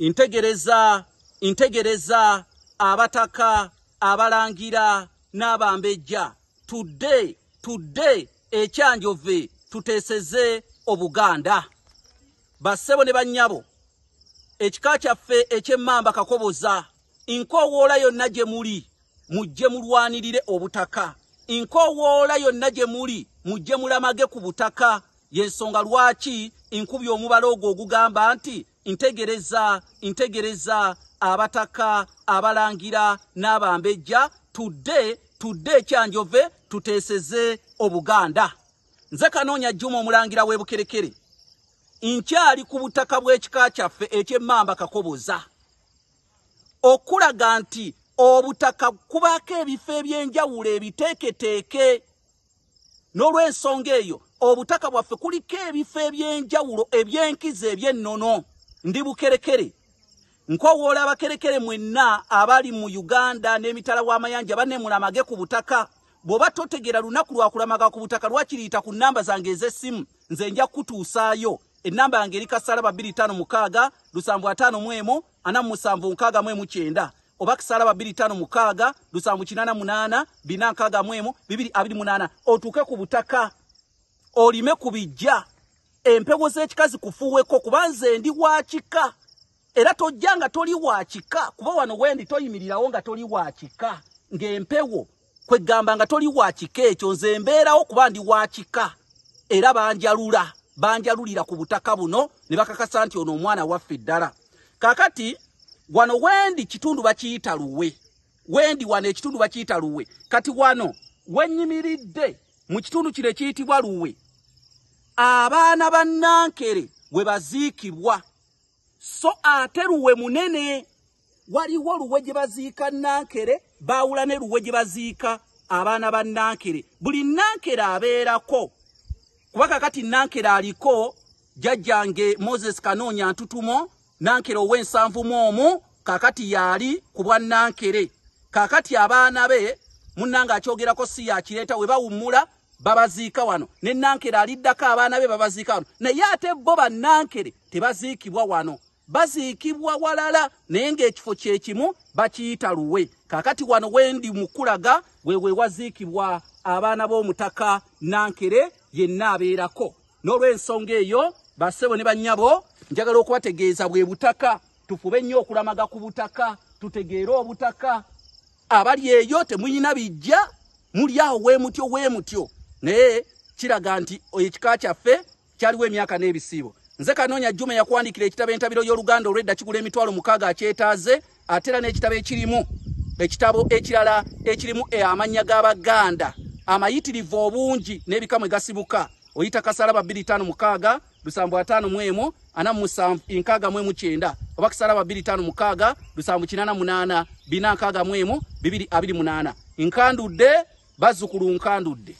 ntegereza ntegereza abataka abalangira n'abambejja tudde tudde ekyanjove tuteeseze obuganda bassebo ne bannyabo ekika kyaffe ekyemmamba kakoboza nkoowoola yonna gye muli mujje mulwanirire obutaka nkoowoola yonna gye muli mujje mulamage ku butaka y'ensonga lwaki nkubya omubala ogwo ogugamba nti ntegereza ntegereza abataka abalangira n'abambejja tudde tudde ekyanjove tuteeseze obuganda nze kanoonya jjuma omulangira w'e bukerekere nkyali ku butaka bw'ekika kyaffe eky'emmamba kakoboza okulaga nti obutaka kubaako ebifo eby'enjawulo ebiteeketeeke n'olw'ensonga eyo obutaka bwaffe kuliko ebifo eby'enjawulo eby'enkizi eby'ennono ndi bukerekere nkowoola abakerekere mwenna abali mu uganda n'emitala w'amayanja banemulamage ku butaka bw'oba totegera lunaku lwakulamaga ku butaka lwakiriyita ku namba zange ez'essimu nze nja kutuusaayo enamba yange eri kasalaba 256 oba kasalaba 256 468 26 228 otuuke ku butaka olime ku bijja empewo z'ekikazi kufuweko kuba nze ndi wakika era tojja nga toli wakika kuba wano wendi toyimirirawo nga toli wakika ng'empewo kwegamba nga toli wakika ekyo nze mbeerawo kuba ndi wakika era banjalula banjalulira ku butaka buno ne bakakasa nti ono omwana waffe ddala kakati wano wendi kitundu bakiyita luwe wendi wano ekitundu bakiyita luwe kati wano wenyimiridde mu kitundu kino ekiyitibwa luwe abaana bannankere we baziikibwa so ate luwe munene waliwo luwe gye baziika nankere baawula ne luwe gye baziika abaana bannankere buli nankere abeerako kuba kakati nankere aliko jajjange moses kanoonya ntutumo nankere ow'ensanvu mu omu kakati yaali ku bwa nankere kakati abaana be munnange akyogerako si yakireeta we bawummula babaziika wano ne nankere aliddako abaana be babaziika wano naye ate bo bannankere tebaziikibwa wano baziikibwa walala naye ng'ekifo kyekimu bakiyita luwe kakati wano wendi mukulaga wewe waziikibwa abaana b'omutaka nankere yenna abeerako n'olw'ensonga eyo bassebo ne bannyabo njagala okubategeeza bwe butaka tufube ennyo okulamaga ku butaka tutegeere obutaka abali eyo temuyina bijja muli awo wemutyo wemutyo naye kiraga nti ekika kyaffe kyaliwo emyaka n'ebisiibo nze kanoonya juma yakuwandiikira ekitabo entabiro y'oluganda olwedda kigula emitwalo mukaaga akyetaaze ate era n'ekitabo ekirimu ekitabo ekirala ekirimu amannya g'abaganda amayitirivu obungi n'ebika mwe gasibuka oyita kasalaba 256a lusanvu ataano mu emu anamusanvu nkaaga mu emu kyenda oba kasalaba 256a lusanvu kinana munaana 4 nkaaga mu emu bibiri abiri munaana nkandudde bazzukulu nkandudde